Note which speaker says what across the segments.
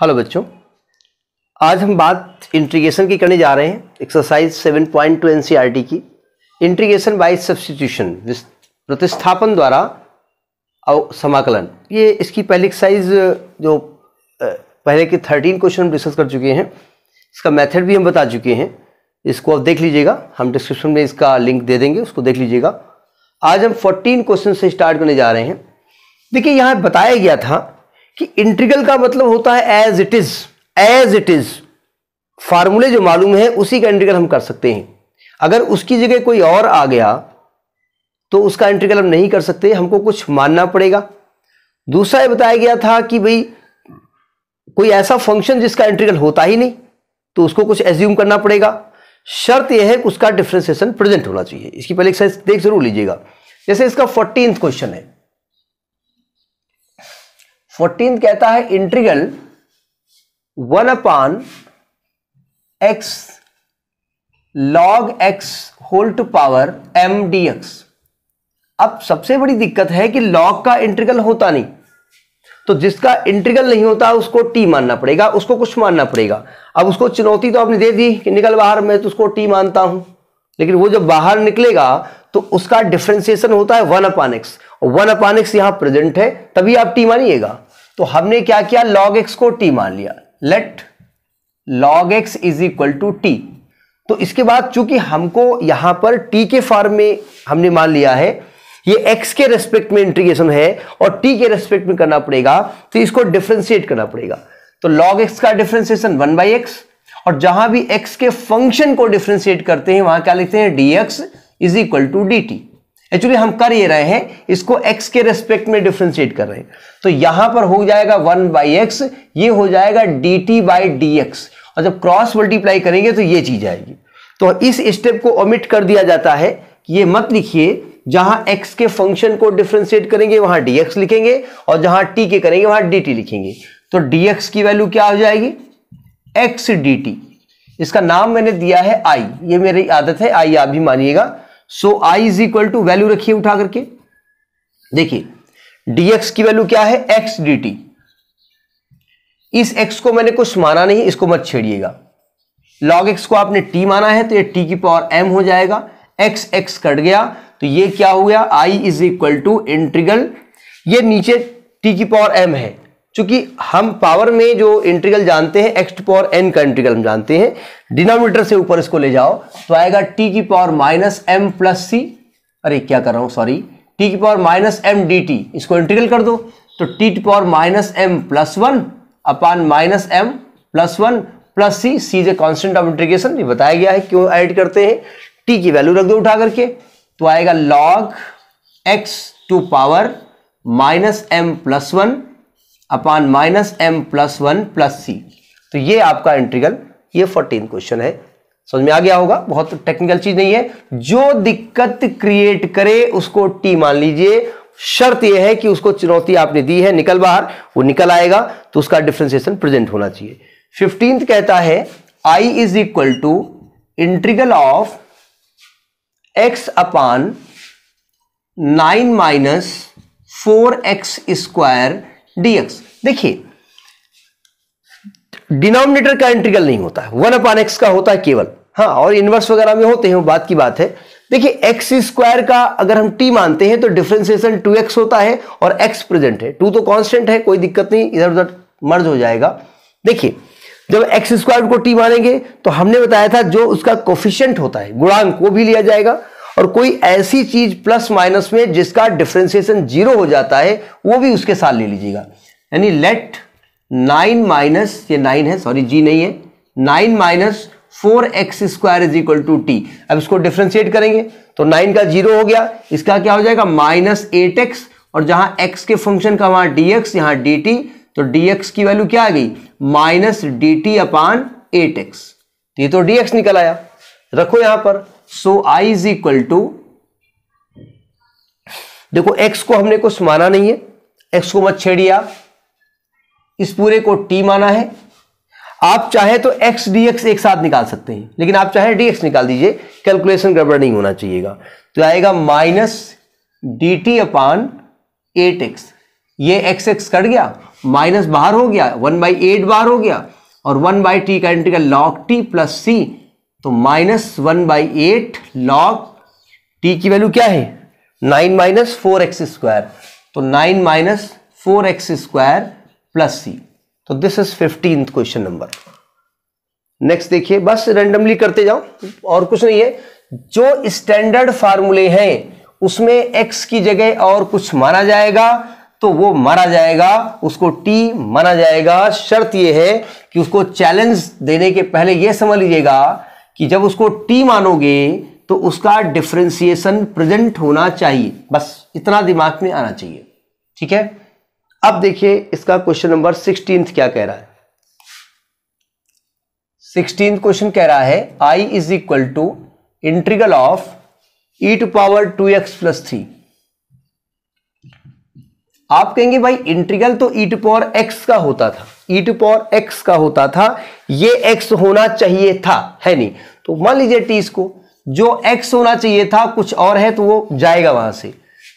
Speaker 1: hello बच्चों आज हम बात इंट्रीगेशन की करने जा रहे हैं एक्सरसाइज 7.2 एनसीईआरटी की इंट्रीगेशन बाय सब्सटीट्यूशन प्रतिस्थापन द्वारा और समाकलन ये इसकी पहली एक्सरसाइज जो पहले के 13 क्वेश्चन हम डिस्कस कर चुके हैं इसका मेथड भी हम बता चुके हैं इसको आप देख लीजिएगा हम डिस्क्रिप्शन में इसका लिंक दे देंगे उसको देख लीजिएगा आज हम फोर्टीन क्वेश्चन से स्टार्ट करने जा रहे हैं देखिए यहाँ बताया गया था कि इंटीग्रल का मतलब होता है as it is as it is फार्मूले जो मालूम है उसी का इंटीग्रल हम कर सकते हैं अगर उसकी जगह कोई और आ गया तो उसका इंटीग्रल हम नहीं कर सकते हमको कुछ मानना पड़ेगा दूसरा यह बताया गया था कि भाई कोई ऐसा फंक्शन जिसका इंटीग्रल होता ही नहीं तो उसको कुछ एज्यूम करना पड़ेगा शर्त यह है कि उसका डिफ्रेंसिएशन प्रेजेंट होना चाहिए इसकी पहले एक्सरसाइज देख जरूर लीजिएगा जैसे इसका फोर्टीन क्वेश्चन है फोर्टीन कहता है integral one upon x log x whole to power m d x अब सबसे बड़ी दिक्कत है कि लॉग का इंट्रीगल होता नहीं तो जिसका इंट्रीगल नहीं होता उसको टी मानना पड़ेगा उसको कुछ मानना पड़ेगा अब उसको चुनौती तो आपने दे दी कि निकल बाहर मैं तो उसको टी मानता हूं लेकिन वो जब बाहर निकलेगा तो उसका डिफ्रेंसिएशन होता है one upon x one upon x यहां प्रेजेंट है तभी आप टी मानिएगा तो हमने क्या किया log x को t मान लिया let log x is equal to t तो इसके बाद चूंकि हमको यहां पर t के फॉर्म में हमने मान लिया है ये x के रेस्पेक्ट में इंटीग्रेशन है और t के रेस्पेक्ट में करना पड़ेगा तो इसको डिफ्रेंशिएट करना पड़ेगा तो log x का डिफ्रेंसिएशन वन बाई एक्स और जहां भी x के फंक्शन को डिफ्रेंशिएट करते हैं वहां क्या लिखते हैं dx is equal to d t actually हम कर ये रहे हैं इसको x के रेस्पेक्ट में डिफ्रेंशिएट कर रहे हैं तो यहां पर हो जाएगा वन बाई एक्स ये हो जाएगा d t by d x और जब क्रॉस मल्टीप्लाई करेंगे तो ये चीज आएगी तो इस स्टेप को ओमिट कर दिया जाता है ये मत लिखिए जहां x के फंक्शन को डिफ्रेंशिएट करेंगे वहां dx लिखेंगे और जहां t के करेंगे वहां dt लिखेंगे तो dx की वैल्यू क्या हो जाएगी x dt इसका नाम मैंने दिया है i ये मेरी आदत है i आप भी मानिएगा so I is equal to value रखिए उठा करके देखिए dx की वैल्यू क्या है x dt इस x को मैंने कुछ माना नहीं इसको मत छेड़िएगा log x को आपने t माना है तो ये t की पावर m हो जाएगा x x कट गया तो ये क्या हो गया i is equal to integral ये नीचे t की पावर m है चूंकि हम पावर में जो इंटीग्रल जानते हैं एक्स टू पावर एन का इंटीग्रल हम जानते हैं डिनोमीटर से ऊपर इसको ले जाओ तो आएगा टी की power minus m plus c अरे क्या कर रहा हूँ सॉरी टी की power minus m d t इसको इंटीग्रल कर दो तो टी की power minus m plus one upon minus m plus one plus c c is a constant of integration ये बताया गया है क्यों ऐड करते हैं टी की वैल्यू रख दो उठा करके तो आएगा log x to power minus m plus one upon minus m plus one plus c तो ये आपका इंटीग्रल ये फोर्टीन क्वेश्चन है समझ में आ गया होगा बहुत टेक्निकल चीज नहीं है जो दिक्कत क्रिएट करे उसको टी मान लीजिए शर्त यह है कि उसको चुनौती आपने दी है निकल बाहर वो निकल आएगा तो उसका डिफ्रेंसिएशन प्रेजेंट होना चाहिए फिफ्टींथ कहता है I is equal to integral of x upon nine minus four x square dx देखिए डिनोमिनेटर का इंटीग्रल नहीं होता है वन अपॉन एक्स का होता है केवल हाँ और इनवर्स वगैरह में होते हैं बात की बात है देखिए एक्स स्क्वायर का अगर हम टी मानते हैं तो डिफ्रेंसिएशन टू एक्स होता है और एक्स प्रेजेंट है टू तो कांस्टेंट है कोई दिक्कत नहीं इधर उधर मर्ज हो जाएगा देखिए जब एक्स स्क्वायर को टी मानेंगे तो हमने बताया था जो उसका कोफिशियंट होता है गुणांक वो भी लिया जाएगा और कोई ऐसी चीज प्लस माइनस में जिसका डिफ्रेंसिएशन जीरो हो जाता है वो भी उसके साथ ले लीजिएगा यानी लेट नाइन माइनस ये नाइन है सॉरी जी नहीं है nine minus four x square is equal to t अब इसको डिफ्रेंशिएट करेंगे तो नाइन का जीरो हो गया इसका क्या हो जाएगा माइनस एट एक्स और जहां एक्स के फंक्शन का वहां डी एक्स यहां डी टी तो डी एक्स की वैल्यू क्या आ गई minus d t upon eight x ये तो डी एक्स निकल आया रखो यहां पर so I is equal to देखो एक्स को हमने कुछ माना नहीं है एक्स को मत छेड़िए आप इस पूरे को टी माना है आप चाहे तो एक्स डी एक्स एक साथ निकाल सकते हैं लेकिन आप चाहे डी एक्स निकाल दीजिए कैलकुलेशन गड़बड़ नहीं होना चाहिएगा तो आएगा minus d t upon eight x ये एक्स एक्स कट गया माइनस बाहर हो गया वन बाई एट बाहर हो गया और वन बाई टी का integral log t plus c तो minus one by eight log t की वैल्यू क्या है nine minus four x square तो nine minus four x square plus c तो this is fifteen question number next देखिए बस randomly करते जाओ और कुछ नहीं है जो स्टैंडर्ड फार्मूले हैं उसमें एक्स की जगह और कुछ माना जाएगा तो वो मारा जाएगा उसको टी माना जाएगा शर्त यह है कि उसको चैलेंज देने के पहले यह समझ लीजिएगा कि जब उसको टी मानोगे तो उसका डिफ्रेंसिएशन प्रेजेंट होना चाहिए बस इतना दिमाग में आना चाहिए ठीक है अब देखिए इसका क्वेश्चन नंबर सिक्सटीन क्या कह रहा है सिक्सटीन क्वेश्चन कह रहा है I is equal to integral of e to power two x plus three आप कहेंगे भाई इंट्रीगल तो ई टू पावर एक्स का होता था ई टू पावर एक्स का होता था ये एक्स होना चाहिए था है नहीं तो मान लीजिए टी इसको जो एक्स होना चाहिए था कुछ और है तो वो जाएगा वहां से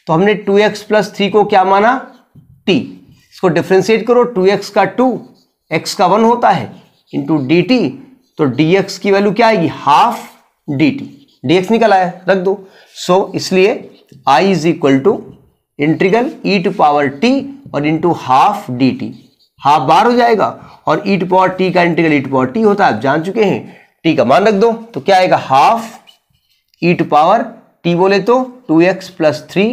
Speaker 1: तो हमने टू एक्स प्लस थ्री को क्या माना टी इसको डिफ्रेंशिएट करो टू एक्स का टू एक्स का वन होता है इंटू डी टी तो डी एक्स की वैल्यू क्या आएगी half d t d x निकल आया रख दो सो so, इसलिए I is equal to integral e to power t और into half d t half बार हो जाएगा और ई टू पावर टी का इंटीग्रल ई टू टी होता है आप जान चुके हैं टी का मान रख दो तो क्या आएगा half e to power t बोले तो two x plus three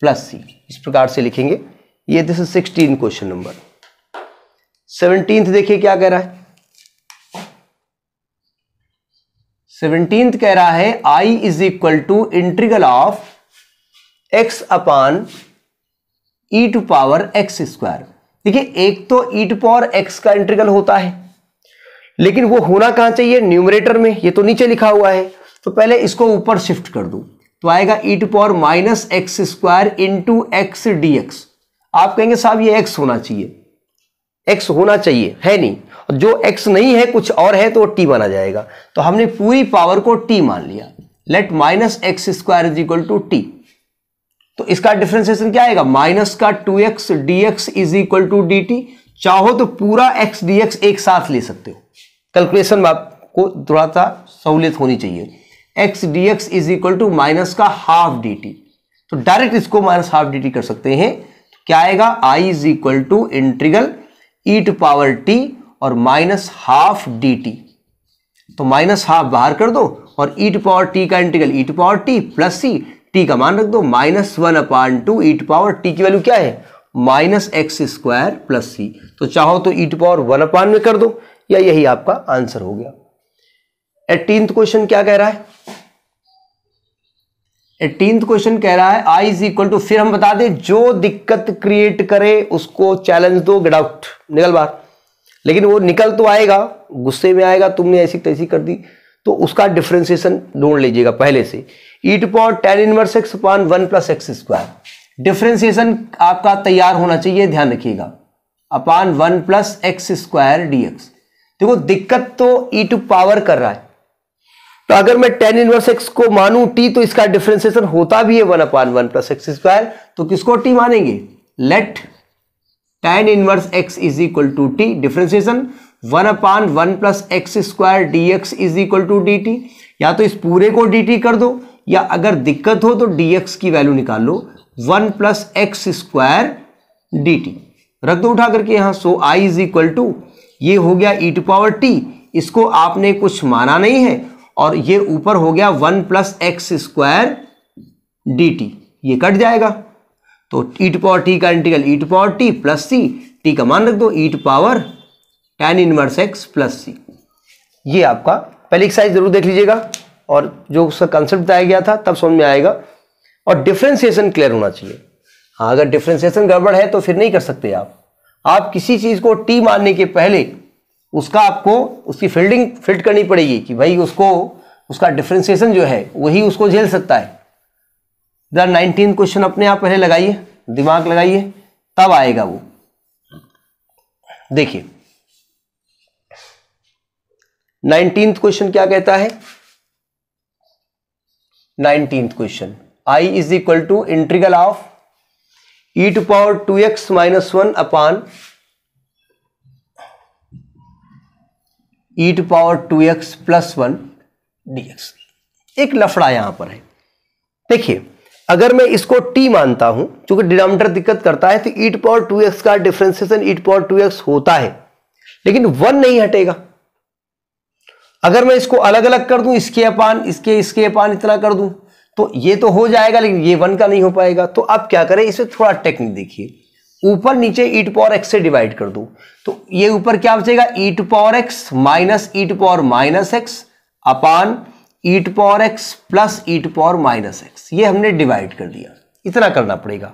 Speaker 1: plus c इस प्रकार से लिखेंगे ये this is sixteen question number seventeen देखिए क्या कह रहा है सेवनटीन कह रहा है I is equal to integral of x upon e to power x square देखिए एक तो ईट पॉर एक्स का इंटीग्रल होता है लेकिन वो होना कहां चाहिए न्यूमरेटर में ये तो नीचे लिखा हुआ है तो पहले इसको ऊपर शिफ्ट कर दू तो आएगा e to power minus x square into x d x आप कहेंगे साहब ये एक्स होना चाहिए एक्स होना चाहिए है नहीं जो एक्स नहीं है कुछ और है तो वो टी माना जाएगा तो हमने पूरी पावर को टी मान लिया let minus x square is equal to t तो इसका डिफ्रेंसिएशन क्या आएगा माइनस का two x d x is equal to d t चाहो तो पूरा एक्स डी एक्स एक साथ ले सकते हो कैलकुलेशन में आपको थोड़ा सा सहूलियत होनी चाहिए x d x is equal to minus का हाफ डी टी तो डायरेक्ट इसको माइनस हाफ डी टी कर सकते हैं तो क्या आएगा I is equal to integral e to power t और माइनस हाफ डी टी तो माइनस हाफ बाहर कर दो और ई टू पावर टी का integral e to power t plus c t का मान रख दो minus one upon to eat power t की वैल्यू क्या है minus x square plus c तो चाहो तो ईट पावर वन अपान में कर दो या यही आपका आंसर हो गया एटीन क्वेश्चन क्या कह रहा है एटीन क्वेश्चन कह रहा है आई इज इक्वल टू फिर हम बता दें जो दिक्कत क्रिएट करे उसको चैलेंज दो गेट आउट निकल बार लेकिन वो निकल तो आएगा गुस्से में आएगा तुमने ऐसी तैसी कर दी तो उसका डिफ्रेंसिएशन ढूंढ लीजिएगा पहले से e to power tan inverse x upon one plus x square differentiation आपका तैयार होना चाहिए ध्यान रखिएगा upon one plus x square d x देखो दिक्कत तो ई टू पावर कर रहा है तो अगर मैं टेन इनवर्स एक्स को मानू टी तो इसका डिफ्रेंसिएशन होता भी है one upon one plus x square तो किसको टी मानेंगे let tan inverse x is equal to t differentiation one upon one plus x square d x is equal to d t या तो इस पूरे को डी टी कर दो या अगर दिक्कत हो तो डी एक्स की वैल्यू निकाल लो one plus x square d t रख दो उठा करके यहाँ so I is equal to ये हो गया ई टू पावर टी इसको आपने कुछ माना नहीं है और ये ऊपर हो गया one plus x square d t ये कट जाएगा तो ई टू पावर टी का integral e to power t plus c t का मान रख दो e to power tan inverse x plus c ये आपका पहले साइज जरूर देख लीजिएगा और जो उसका कंसेप्ट बताया गया था तब समझ में आएगा और डिफ्रेंसिएशन क्लियर होना चाहिए हाँ अगर डिफ्रेंसिएशन गड़बड़ है तो फिर नहीं कर सकते आप आप किसी चीज़ को टी मानने के पहले उसका आपको उसकी फील्डिंग फिल्ड करनी पड़ेगी कि भाई उसको उसका डिफ्रेंसिएशन जो है वही उसको झेल सकता है जरा नाइनटीन क्वेश्चन अपने आप पहले लगाइए दिमाग लगाइए तब आएगा वो देखिए नाइनटीन क्वेश्चन क्या कहता है nineteen question I is equal to integral of e to power two x minus one upon e to power two x plus one d x एक लफड़ा यहां पर है देखिए अगर मैं इसको टी मानता हूं क्योंकि डिनोमिनेटर दिक्कत करता है तो e to power two x का differentiation e to power two x होता है लेकिन वन नहीं हटेगा अगर मैं इसको अलग अलग कर दूं इसके अपान इसके इसके अपान इतना कर दूं तो ये तो हो जाएगा लेकिन ये वन का नहीं हो पाएगा तो अब क्या करें इसे थोड़ा टेक्निक देखिए ऊपर नीचे ईट पावर एक्स से डिवाइड कर दूं तो ये ऊपर क्या बचेगा e to power x minus e to power minus x upon e to power x plus e to power minus x ये हमने डिवाइड कर दिया इतना करना पड़ेगा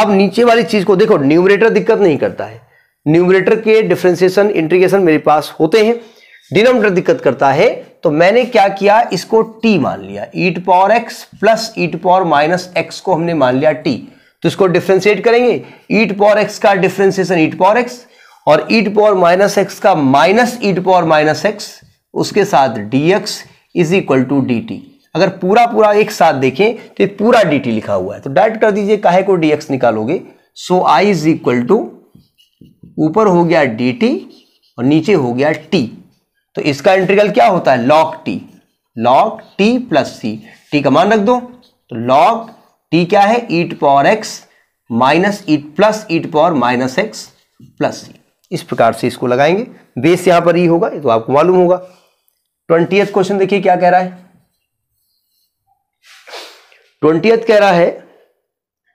Speaker 1: अब नीचे वाली चीज को देखो न्यूमरेटर दिक्कत नहीं करता है न्यूमरेटर के डिफ्रेंसिएशन इंटीग्रेशन मेरे पास होते हैं डिनोमिनेटर दिक्कत करता है तो मैंने क्या किया इसको t मान लिया e to power x plus e to power minus x को हमने मान लिया t तो इसको डिफ्रेंशिएट करेंगे ईट पावर एक्स का डिफ्रेंसिएशन ईट पावर एक्स और ईट पावर माइनस एक्स का minus e to power minus x उसके साथ d x is equal to d t अगर पूरा पूरा एक साथ देखें तो पूरा डी टी लिखा हुआ है तो डायरेक्ट कर दीजिए काहे को डी एक्स निकालोगे so I is equal to ऊपर हो गया डी टी और नीचे हो गया टी तो इसका इंटीग्रल क्या होता है log t log t plus c t का मान रख दो तो लॉक टी क्या है e to power x minus e to plus e to power minus x plus c इस प्रकार से इसको लगाएंगे बेस यहां पर ही e होगा ये तो आपको मालूम होगा ट्वेंटी क्वेश्चन देखिए क्या कह रहा है ट्वेंटी कह रहा है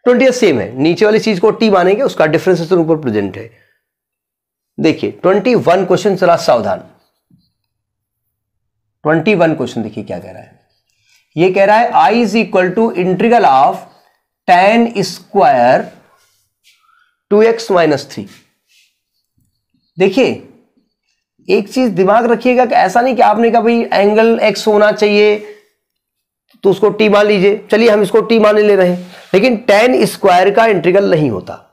Speaker 1: ट्वेंटी सेम है नीचे वाली चीज को टी मानेंगे उसका डिफरेंसेशन ऊपर प्रेजेंट है देखिए ट्वेंटी वन क्वेश्चन चला सावधान ट्वेंटी वन क्वेश्चन देखिए क्या कह रहा है ये कह रहा है I is equal to integral of tan square two x minus three देखिए एक चीज दिमाग रखिएगा कि ऐसा नहीं कि आपने कहा भाई एंगल एक्स होना चाहिए तो उसको टी मान लीजिए चलिए हम इसको टी मान ले रहे हैं लेकिन टेन स्क्वायर का इंट्रीगल नहीं होता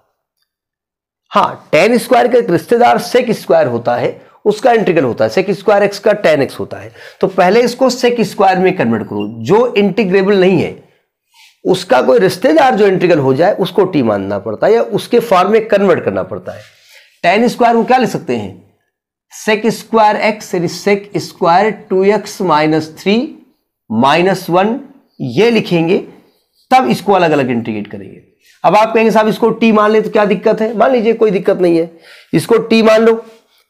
Speaker 1: हाँ टेन स्क्वायर का एक रिश्तेदार सेक स्क्वायर होता है उसका इंटीग्रल होता है सेक स्क्वायर एक्स का टेन एक्स होता है तो पहले इसको सेक स्क्वायर में कन्वर्ट करो जो इंटीग्रेबल नहीं है उसका कोई रिश्तेदार जो इंटीग्रल हो जाए उसको टी मानना पड़ता है या उसके फॉर्म में कन्वर्ट करना पड़ता है टेन स्क्वायर को क्या ले सकते हैं सेक स्क्वायर एक्स यानी sec square two x minus three minus one ये लिखेंगे तब इसको अलग अलग इंटीग्रेट करेंगे अब आप कहेंगे साहब इसको टी मान ले तो क्या दिक्कत है मान लीजिए कोई दिक्कत नहीं है इसको टी मान लो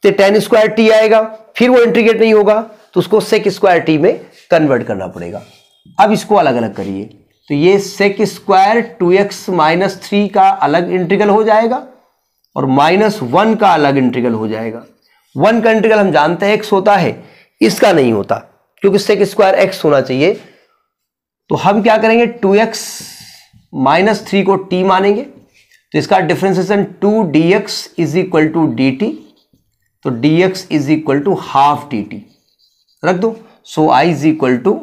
Speaker 1: से टेन स्क्वायर टी आएगा फिर वो इंटीग्रेट नहीं होगा तो उसको सेक स्क्वायर टी में कन्वर्ट करना पड़ेगा अब इसको अलग अलग करिए तो ये sec square two x minus three का अलग इंटीग्रल हो जाएगा और माइनस वन का अलग इंटीग्रल हो जाएगा वन का इंटीग्रल हम जानते हैं एक्स होता है इसका नहीं होता क्योंकि सेक स्क्वायर एक्स होना चाहिए तो हम क्या करेंगे टू एक्स माइनस थ्री को टी मानेंगे तो इसका differentiation two d x is equal to d t तो d x is equal to half d t रख दो so I is equal to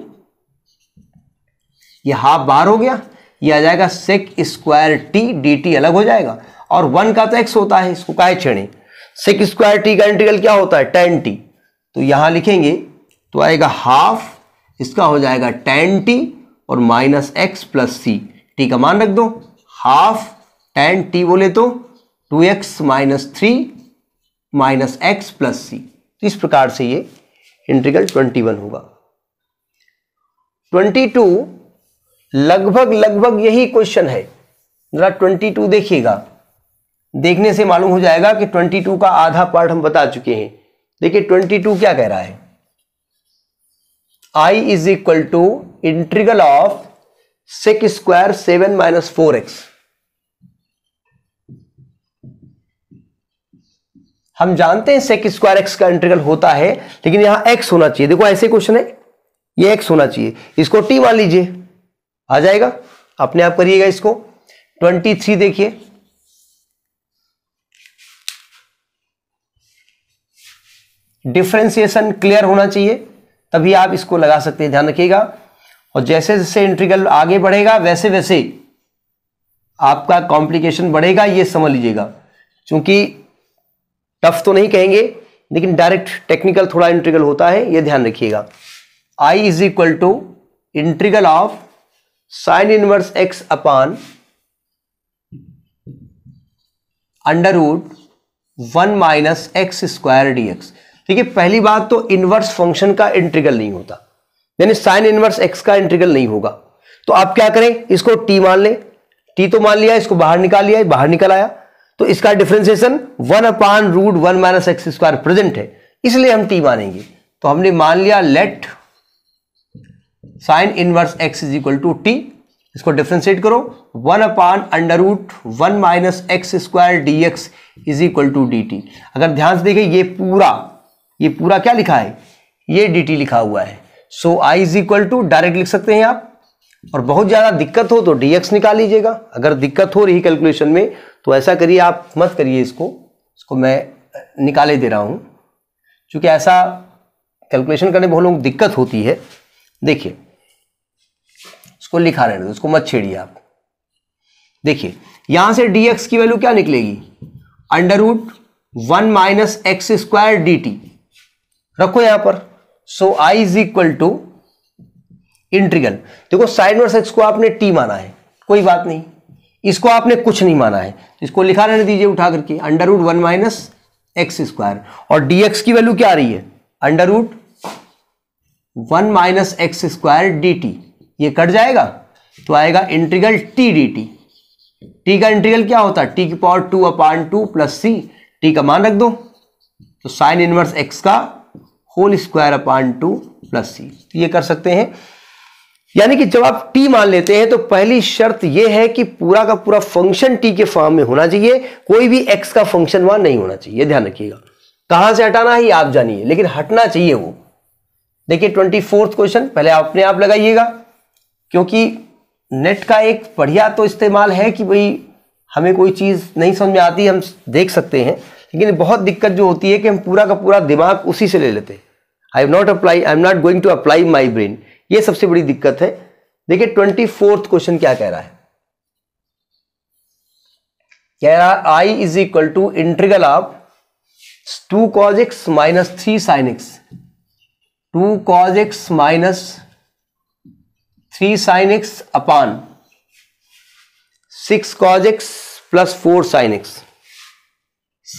Speaker 1: ये हाफ बाहर हो गया ये आ जाएगा sec square t d t अलग हो जाएगा और वन का तो एक्स होता है इसको काहे छेड़े सेक स्क्वायर टी का इंटीग्रल क्या होता है टेन टी तो यहां लिखेंगे तो आएगा हाफ इसका हो जाएगा टेन टी और minus x plus c t का मान रख दो हाफ टेन टी बोले तो two x minus three minus x plus c तो इस प्रकार से ये इंटीग्रल 21 होगा 22 लगभग लगभग यही क्वेश्चन है जरा 22 देखिएगा देखने से मालूम हो जाएगा कि 22 का आधा पार्ट हम बता चुके हैं देखिए 22 क्या कह रहा है I is equal to integral of sec square seven minus four x हम जानते हैं सेक स्क्वायर एक्स का इंटीग्रल होता है लेकिन यहां एक्स होना चाहिए देखो ऐसे क्वेश्चन है ये एक्स होना चाहिए इसको टी मान लीजिए आ जाएगा अपने आप करिएगा इसको ट्वेंटी थ्री देखिए डिफ्रेंसिएशन क्लियर होना चाहिए तभी आप इसको लगा सकते हैं ध्यान रखिएगा और जैसे जैसे इंटीग्रल आगे बढ़ेगा वैसे वैसे आपका कॉम्प्लिकेशन बढ़ेगा ये समझ लीजिएगा क्योंकि टफ तो नहीं कहेंगे लेकिन डायरेक्ट टेक्निकल थोड़ा इंट्रीगल होता है ये ध्यान रखिएगा I is equal to integral of sine inverse x upon under root one minus x square d x देखिए पहली बात तो इनवर्स फंक्शन का इंट्रीगल नहीं होता यानी साइन इनवर्स एक्स का इंट्रीगल नहीं होगा तो आप क्या करें इसको टी मान लें टी तो मान लिया इसको बाहर निकाल लिया बाहर निकल आया तो इसका differentiation one upon root one minus x square present है इसलिए हम टी मानेंगे तो हमने मान लिया let sine inverse x is equal to t इसको डिफ्रेंशिएट करो one upon under root one minus x square d x is equal to d t अगर ध्यान से देखें ये पूरा ये पूरा क्या लिखा है ये डी टी लिखा हुआ है so I is equal to direct लिख सकते हैं आप और बहुत ज़्यादा दिक्कत हो तो डी निकाल लीजिएगा अगर दिक्कत हो रही कैलकुलेशन में तो ऐसा करिए आप मत करिए इसको इसको मैं निकाले दे रहा हूँ क्योंकि ऐसा कैलकुलेशन करने में बहुत लोग दिक्कत होती है देखिए इसको लिखा रहने दो इसको मत छेड़िए आप देखिए यहां से डी की वैल्यू क्या निकलेगी under root one minus x square d t रखो यहां पर so I is equal to integral देखो साइन वर्स एक्स को आपने टी माना है कोई बात नहीं इसको आपने कुछ नहीं माना है इसको लिखा रहने दीजिए उठा करके under root one minus x square और डी एक्स की वैल्यू क्या आ रही है under root one minus x square d t ये कट जाएगा तो आएगा integral t d t t का इंट्रीगल क्या होता है टी की power two upon two plus c t का मान रख दो तो साइन इनवर्स एक्स का whole square upon two plus c ये कर सकते हैं यानी कि जब आप टी मान लेते हैं तो पहली शर्त यह है कि पूरा का पूरा फंक्शन टी के फॉर्म में होना चाहिए कोई भी एक्स का फंक्शन वहां नहीं होना चाहिए ध्यान रखिएगा कहां से हटाना है आप जानिए लेकिन हटना चाहिए वो देखिए ट्वेंटी फोर्थ क्वेश्चन पहले अपने आप लगाइएगा क्योंकि नेट का एक बढ़िया तो इस्तेमाल है कि भाई हमें कोई चीज़ नहीं समझ में आती हम देख सकते हैं लेकिन बहुत दिक्कत जो होती है कि हम पूरा का पूरा दिमाग उसी से ले लेते हैं I am not apply I am not going to apply my brain ये सबसे बड़ी दिक्कत है देखिए ट्वेंटी फोर्थ क्वेश्चन क्या कह रहा है कह रहा I is equal to integral of two cos x minus three sine x two cos x minus three sine x upon six cos x plus four sine x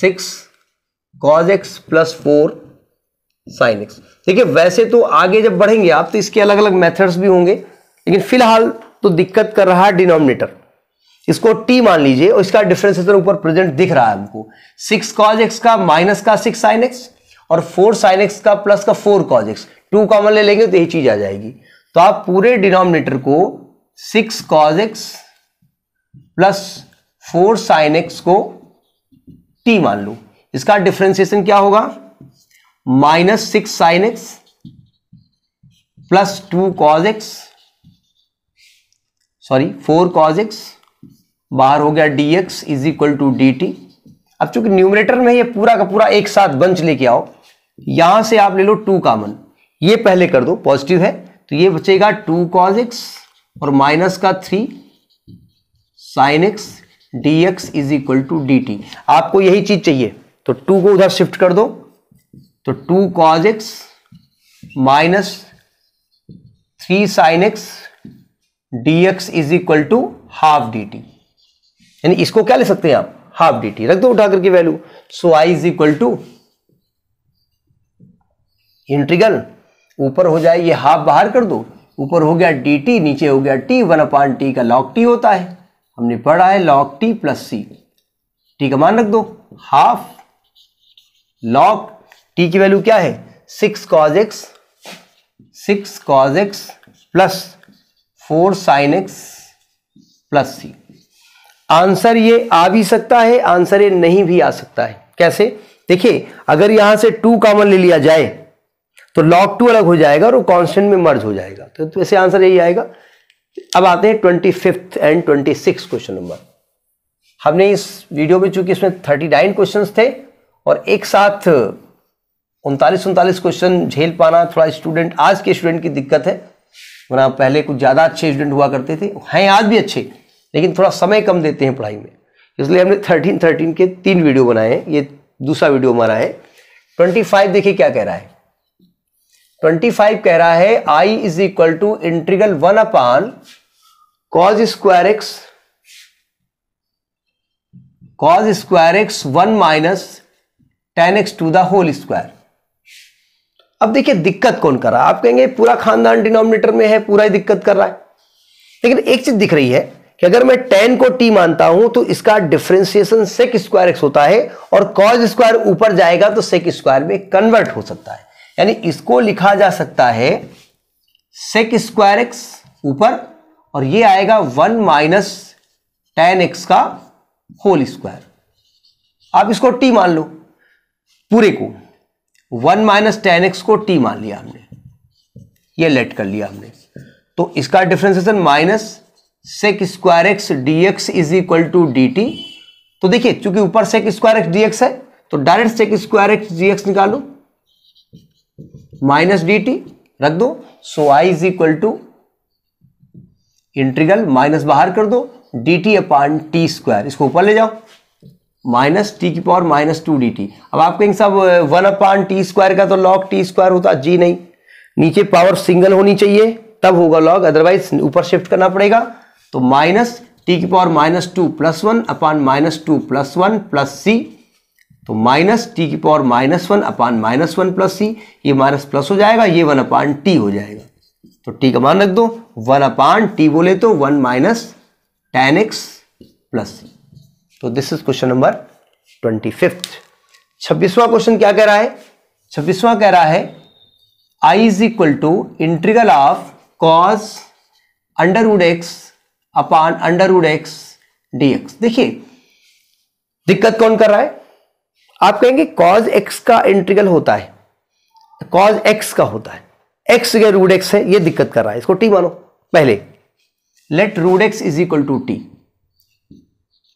Speaker 1: six cos x plus four sine x देखिए वैसे तो आगे जब बढ़ेंगे आप तो इसके अलग अलग मेथड्स भी होंगे लेकिन फिलहाल तो दिक्कत कर रहा है डिनोमिनेटर इसको टी मान लीजिए और इसका डिफ्रेंसिएशन ऊपर प्रेजेंट दिख रहा है हमको सिक्स कॉज एक्स का माइनस का सिक्स साइन एक्स और फोर साइन एक्स का प्लस का four cos x two common ले लेंगे तो यही चीज आ जाएगी तो आप पूरे डिनोमिनेटर को six cos x plus four sine x को टी मान लो इसका डिफ्रेंसिएशन क्या होगा minus six sine x plus two cos x sorry four cos x बाहर हो गया d x is equal to d t अब चूंकि न्यूमरेटर में ये पूरा का पूरा एक साथ बंच लेके आओ यहां से आप ले लो टू कॉमन ये पहले कर दो पॉजिटिव है तो ये बचेगा टू कॉज एक्स और माइनस का three sine x d x is equal to d t आपको यही चीज चाहिए तो टू को उधर शिफ्ट कर दो तो two cos x minus three sine x d x is equal to half d t यानी इसको क्या ले सकते हैं आप हाफ डी टी रख दो उठा करके value so I is equal to integral ऊपर हो जाए ये हाफ बाहर कर दो ऊपर हो गया डी टी नीचे हो गया टी वन अपान टी का लॉक टी होता है हमने पढ़ा है log t plus c t का मान रख दो हाफ लॉक टी की वैल्यू क्या है six cos x six cos x plus four sine x plus c answer ये आ भी सकता है आंसर ये नहीं भी आ सकता है कैसे देखिए अगर यहां से टू कॉमन ले लिया जाए तो लॉग टू अलग हो जाएगा और वो कांस्टेंट में मर्ज हो जाएगा तो, तो वैसे आंसर यही आएगा अब आते हैं twenty fifth and twenty six question number हमने इस वीडियो में चूंकि इसमें थर्टी नाइन क्वेश्चन थे और एक साथ उनतालीस उनतालीस क्वेश्चन झेल पाना थोड़ा स्टूडेंट आज के स्टूडेंट की दिक्कत है वरना पहले कुछ ज़्यादा अच्छे स्टूडेंट हुआ करते थे हैं आज भी अच्छे लेकिन थोड़ा समय कम देते हैं पढ़ाई में इसलिए हमने थर्टीन थर्टीन के तीन वीडियो बनाए हैं ये दूसरा वीडियो हमारा है ट्वेंटी फाइव देखिए क्या कह रहा है ट्वेंटी फाइव कह रहा है I is equal to integral one upon cos square x cos square x one minus ten x to the whole square अब देखिए दिक्कत कौन कर रहा है आप कहेंगे पूरा खानदान डिनोमिनेटर में है पूरा ही दिक्कत कर रहा है लेकिन एक चीज दिख रही है कि अगर मैं टेन को टी मानता हूं तो इसका डिफ्रेंसिएशन सेक स्क्वायर एक्स होता है और कॉज स्क्वायर ऊपर जाएगा तो सेक स्क्वायर में कन्वर्ट हो सकता है यानी इसको लिखा जा सकता है सेक स्क्वायर एक्स ऊपर और ये आएगा वन माइनस टेन एक्स का होल स्क्वायर आप इसको टी मान लो पूरे को वन माइनस टेन एक्स को टी मान लिया हमने ये लेट कर लिया हमने तो इसका differentiation minus sec square x d x is equal to d t तो देखिए चूंकि ऊपर sec square x d x है तो direct sec square x d x निकालो माइनस डी टी रख दो so I is equal to integral minus बाहर कर दो d t upon t square इसको ऊपर ले जाओ माइनस टी की power minus two d t अब आप कहेंगे सब वन अपान टी स्क्वायर का तो लॉग टी स्क्वायर होता जी नहीं नीचे पावर सिंगल होनी चाहिए तब होगा लॉग अदरवाइज ऊपर शिफ्ट करना पड़ेगा तो माइनस टी की power minus two plus one upon minus two plus one plus c तो माइनस टी की power minus one upon minus one plus c ये माइनस प्लस हो जाएगा ये वन अपान टी हो जाएगा तो टी का मान रख दो वन अपान टी बोले तो one minus ten x plus c तो this is question number twenty fifth छब्बीसवां क्वेश्चन क्या कह रहा है छब्बीसवां कह रहा है I is equal to integral of cos under root x upon under root x d x देखिए दिक्कत कौन कर रहा है आप कहेंगे कॉज एक्स का इंट्रीगल होता है कॉज एक्स का होता है एक्स के रूड एक्स है ये दिक्कत कर रहा है इसको टी मानो पहले let root x is equal to t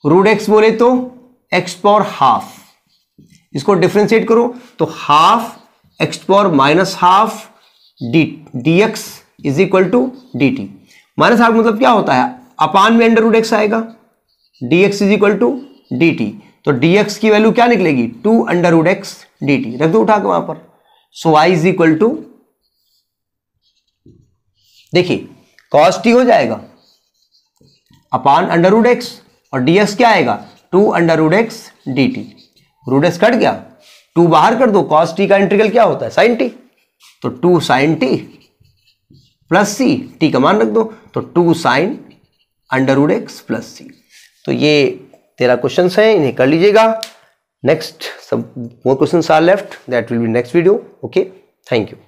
Speaker 1: root x बोले तो एक्स पावर हाफ इसको डिफ्रेंशिएट करो तो half x power minus half d d x is equal to d t minus half मतलब क्या होता है अपान में अंडर रूट एक्स आएगा d x is equal to d t तो डी एक्स की वैल्यू क्या निकलेगी two under root x d t रख दो उठा के वहां पर so y is equal to देखिए कॉस्ट ही हो जाएगा अपान अंडर रूट एक्स और डीएक्स क्या आएगा two under root x d t root x cut गया टू बाहर कर दो कॉस टी का इंटीग्रल क्या होता है साइन टी तो two sine t plus c t का मान रख दो तो two sine under root x plus c तो ये तेरा क्वेश्चन है इन्हें कर लीजिएगा नेक्स्ट सब more question are left that will be next video okay thank you